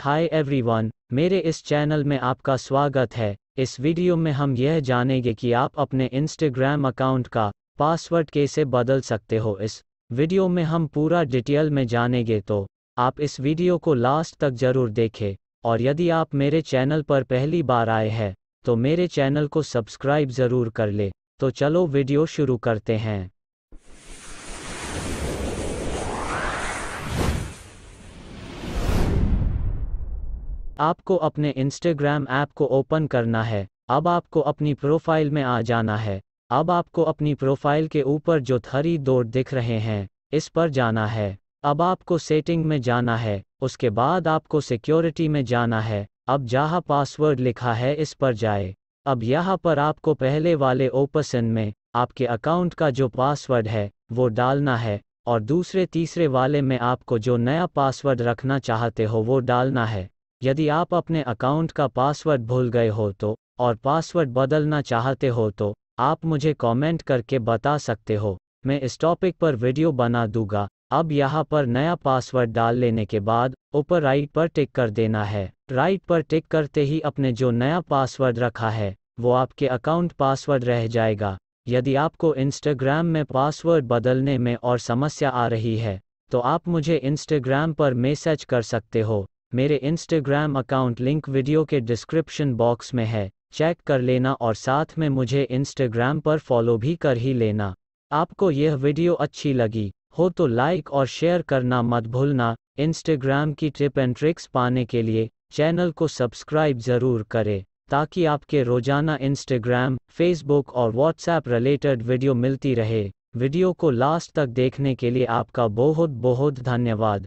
hi everyone, मेरे इस channel में आपका स्वागत है इस वीडियो में हम यह जानेंगे कि आप अपने इंस्टाग्राम अकाउंट का पासवर्ड कैसे बदल सकते हो इस वीडियो में हम पूरा डिटेल में जानेंगे तो आप इस वीडियो को लास्ट तक जरूर देखें और यदि आप मेरे चैनल पर पहली बार आए हैं तो मेरे चैनल को सब्सक्राइब जरूर कर ले तो चलो वीडियो शुरू करते हैं आपको अपने इंस्टाग्राम ऐप को ओपन करना है अब आपको अपनी प्रोफाइल में आ जाना है अब आपको अपनी प्रोफाइल के ऊपर जो थरी दौड़ दिख रहे हैं इस पर जाना है अब आपको सेटिंग में जाना है उसके बाद आपको सिक्योरिटी में जाना है अब जहाँ पासवर्ड लिखा है इस पर जाए अब यहाँ पर आपको पहले वाले ओपसन में आपके अकाउंट का जो पासवर्ड है वो डालना है और दूसरे तीसरे वाले में आपको जो नया पासवर्ड रखना चाहते हो वो डालना है यदि आप अपने अकाउंट का पासवर्ड भूल गए हो तो और पासवर्ड बदलना चाहते हो तो आप मुझे कमेंट करके बता सकते हो मैं इस टॉपिक पर वीडियो बना दूंगा अब यहाँ पर नया पासवर्ड डाल लेने के बाद ऊपर राइट पर टिक कर देना है राइट पर टिक करते ही अपने जो नया पासवर्ड रखा है वो आपके अकाउंट पासवर्ड रह जाएगा यदि आपको इंस्टाग्राम में पासवर्ड बदलने में और समस्या आ रही है तो आप मुझे इंस्टाग्राम पर मैसेज कर सकते हो मेरे इंस्टाग्राम अकाउंट लिंक वीडियो के डिस्क्रिप्शन बॉक्स में है चेक कर लेना और साथ में मुझे इंस्टाग्राम पर फॉलो भी कर ही लेना आपको यह वीडियो अच्छी लगी हो तो लाइक और शेयर करना मत भूलना इंस्टाग्राम की टिप एंड ट्रिक्स पाने के लिए चैनल को सब्सक्राइब ज़रूर करें ताकि आपके रोजाना इंस्टाग्राम फेसबुक और व्हाट्सएप रिलेटेड वीडियो मिलती रहे वीडियो को लास्ट तक देखने के लिए आपका बहुत बहुत धन्यवाद